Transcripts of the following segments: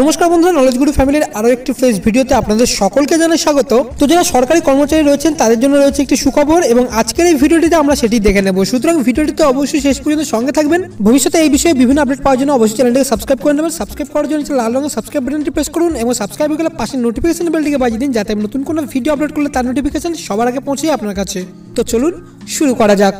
নমস্কার বন্ধুরা নলেজ গুরু ফ্যামিলির আরও একটি ফ্রেশ ভিডিওতে আপনাদের সকলকে জানাই স্বাগত তো যারা সরকারি কর্মচারী রয়েছেন তাদের জন্য রয়েছে একটি সুখবর এবং আজকের এই ভিডিওটিতে আমরা সেটি দেখে নেব সুতরাং ভিডিওটিতে অবশ্যই শেষ পর্যন্ত সঙ্গে থাকবেন ভবিষ্যতে এই বিষয়ে বিভিন্ন আপডেট পাওয়ার জন্য অবশ্যই চ্যানেলটিকে সাবস্ক্রাইব করে নেবেন সাবস্ক্রাইব করার জন্য লাল রঙের সাবস্ক্রাইব বাটনটি প্রেস করুন এবং সাবস্ক্রাইব করলে পাশে নোটিফিকেশন বেলটিকে বাজিয়ে দিন যাতে নতুন কোনো ভিডিও আপলোড করলে তার নোটিফিকেশন সবার আগে পৌঁছে আপনার কাছে তো চলুন শুরু করা যাক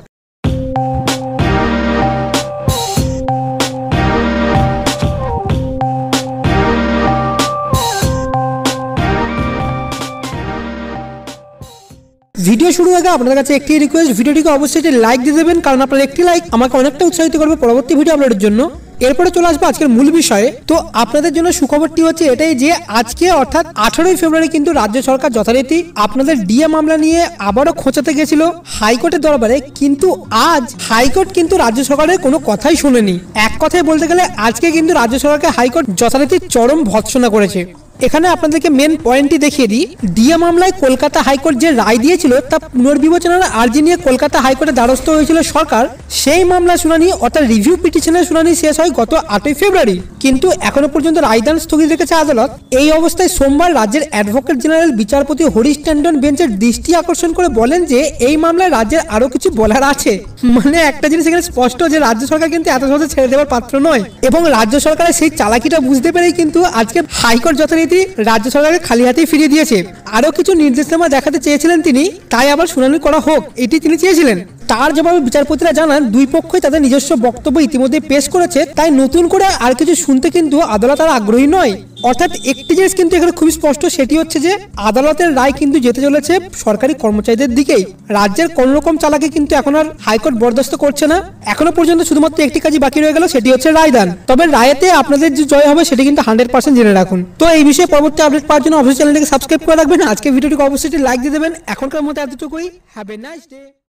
ভিডিও শুরু আগে আপনাদের কাছে একটি রিকোয়েস্ট ভিডিওটিকে অবশ্যই একটি লাইক দিয়ে দেবেন কারণ আপনার একটি লাইক আমাকে অনেকটা উৎসাহিত করবে পরবর্তী ভিডিও আপলোডের জন্য এরপরে চলে আসবো আজকের মূল বিষয়ে তো আপনাদের জন্য সুখবরটি হচ্ছে এটাই যে আজকে অর্থাৎ আঠারোই ফেব্রুয়ারি কিন্তু রাজ্য সরকার যথারীতি আপনাদের ডিএ মামলা নিয়ে আবারও খোঁচাতে গেছিল হাইকোর্টের দরবারে কিন্তু আজ হাইকোর্ট কিন্তু রাজ্য সরকারের কোনো কথাই শুনেনি এক কথায় বলতে গেলে আজকে কিন্তু রাজ্য সরকারকে হাইকোর্ট যথারীতি চরম ভৎসনা করেছে এখানে আপনাদেরকে মেন পয়েন্টটি দেখিয়ে দিই ডিএ মামলায় কলকাতা হাইকোর্ট যে রায় দিয়েছিল তা পুনর্বিবেচনার আর্জি নিয়ে কলকাতা হাইকোর্টে দ্বারস্থ হয়েছিল সরকার সেই মামলা শুনানি অর্থাৎ রিভিউ পিটিশনের শুনানি শেষ হয় গত আটই ফেব্রুয়ারি কিন্তু এখনো পর্যন্ত রায়দান স্থগিত রেখেছে আদালত এই অবস্থায় সোমবার রাজ্যের অ্যাডভোকেট জেনারেল বিচারপতি হরিশ ট্যান্ডন বেঞ্চের দৃষ্টি আকর্ষণ করে বলেন যে এই মামলায় রাজ্যের আরও কিছু বলার আছে মানে একটা জিনিস এখানে স্পষ্ট যে রাজ্য সরকার কিন্তু এত সহজে ছেড়ে দেওয়ার পাত্র নয় এবং রাজ্য সরকারের সেই চালাকিটা বুঝতে পেরেই কিন্তু আজকে হাইকোর্ট যথারীতি দুর্নীতি রাজ্য সরকারের খালি হাতেই ফিরিয়ে দিয়েছে আরও কিছু নির্দেশনামা দেখাতে চেয়েছিলেন তিনি তাই আবার শুনানি করা হোক এটি তিনি চেয়েছিলেন তার জবাবে বিচারপতিরা জানান দুই পক্ষই তাদের নিজস্ব বক্তব্য ইতিমধ্যে পেশ করেছে তাই নতুন করে আর কিছু শুনতে কিন্তু আদালত আর আগ্রহী নয় অর্থাৎ একটি জিনিস কিন্তু এখানে খুবই স্পষ্ট সেটি হচ্ছে যে আদালতের রায় কিন্তু যেতে চলেছে সরকারি কর্মচারীদের দিকেই রাজ্যের কোন রকম চালাকে কিন্তু এখন আর হাইকোর্ট বরদাস্ত করছে না এখনো পর্যন্ত শুধুমাত্র একটি কাজই বাকি রয়ে গেল সেটি হচ্ছে রায়দান তবে রায়েতে আপনাদের যে জয় হবে সেটি কিন্তু হান্ড্রেড পার্সেন্ট জেনে রাখুন তো এই বিষয়ে পরবর্তী আপডেট পাওয়ার জন্য অফিস চ্যানেলটিকে সাবস্ক্রাইব করে রাখবেন আজকে ভিডিওটিকে অবশ্যই লাইক দিয়ে দেবেন এখনকার মতো এতটুকুই হ্যাভ এ নাইস ডে